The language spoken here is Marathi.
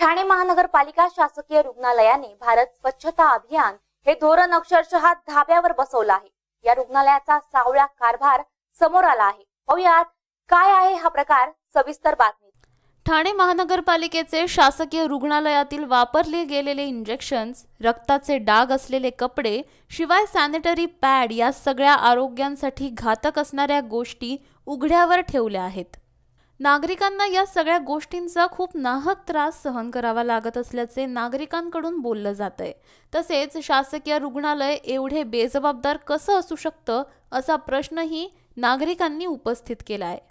ठाणे महानगरपालिका शासकीय रुग्णालयाने भारत स्वच्छता अभियान हे धोरण अक्षरशः धाब्यावर बसवलं आहे या रुग्णालयाचा सावळा कारभार समोर आला आहे पाहुयात काय आहे हा प्रकार सविस्तर बातमी ठाणे महानगरपालिकेचे शासकीय रुग्णालयातील वापरले गेलेले इंजेक्शन्स रक्ताचे डाग असलेले कपडे शिवाय सॅनिटरी पॅड या सगळ्या आरोग्यांसाठी घातक असणाऱ्या गोष्टी उघड्यावर ठेवल्या आहेत नागरिकांना या सगळ्या गोष्टींचा खूप नाहक त्रास सहन करावा लागत असल्याचे नागरिकांकडून बोललं जात आहे तसेच शासकीय रुग्णालय एवढे बेजबाबदार कसं असू शकतं असा प्रश्नही नागरिकांनी उपस्थित केला आहे